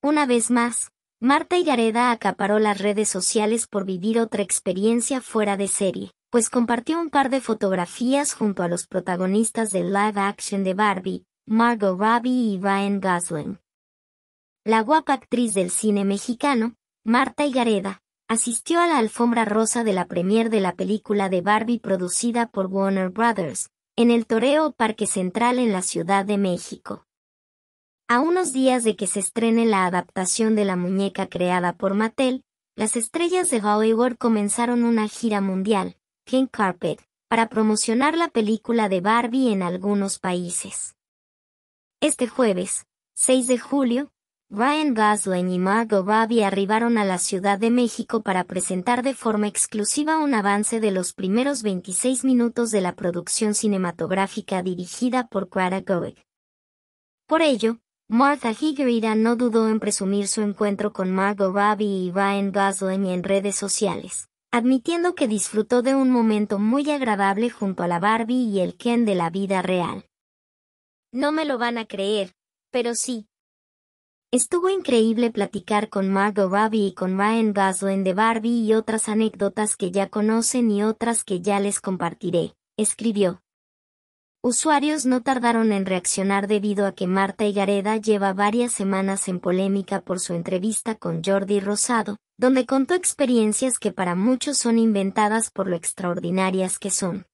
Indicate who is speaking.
Speaker 1: Una vez más, Marta Higareda acaparó las redes sociales por vivir otra experiencia fuera de serie, pues compartió un par de fotografías junto a los protagonistas del live action de Barbie, Margot Robbie y Ryan Gosling. La guapa actriz del cine mexicano, Marta Higareda, asistió a la alfombra rosa de la premier de la película de Barbie producida por Warner Brothers, en el Toreo Parque Central en la Ciudad de México. A unos días de que se estrene la adaptación de la muñeca creada por Mattel, las estrellas de Hollywood comenzaron una gira mundial, Pink Carpet, para promocionar la película de Barbie en algunos países. Este jueves, 6 de julio, Ryan Gosling y Margot Robbie arribaron a la Ciudad de México para presentar de forma exclusiva un avance de los primeros 26 minutos de la producción cinematográfica dirigida por Quara Goeg. Por ello, Martha Higuerita no dudó en presumir su encuentro con Margot Robbie y Ryan Gosling en redes sociales, admitiendo que disfrutó de un momento muy agradable junto a la Barbie y el Ken de la vida real. No me lo van a creer, pero sí. Estuvo increíble platicar con Margot Robbie y con Ryan Gosling de Barbie y otras anécdotas que ya conocen y otras que ya les compartiré, escribió. Usuarios no tardaron en reaccionar debido a que Marta Higareda lleva varias semanas en polémica por su entrevista con Jordi Rosado, donde contó experiencias que para muchos son inventadas por lo extraordinarias que son.